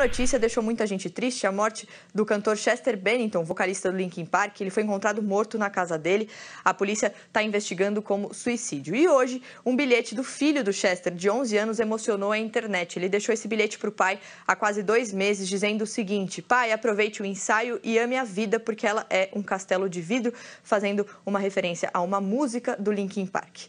notícia deixou muita gente triste, a morte do cantor Chester Bennington, vocalista do Linkin Park, ele foi encontrado morto na casa dele. A polícia está investigando como suicídio. E hoje, um bilhete do filho do Chester, de 11 anos, emocionou a internet. Ele deixou esse bilhete para o pai há quase dois meses, dizendo o seguinte: Pai, aproveite o ensaio e ame a vida, porque ela é um castelo de vidro, fazendo uma referência a uma música do Linkin Park.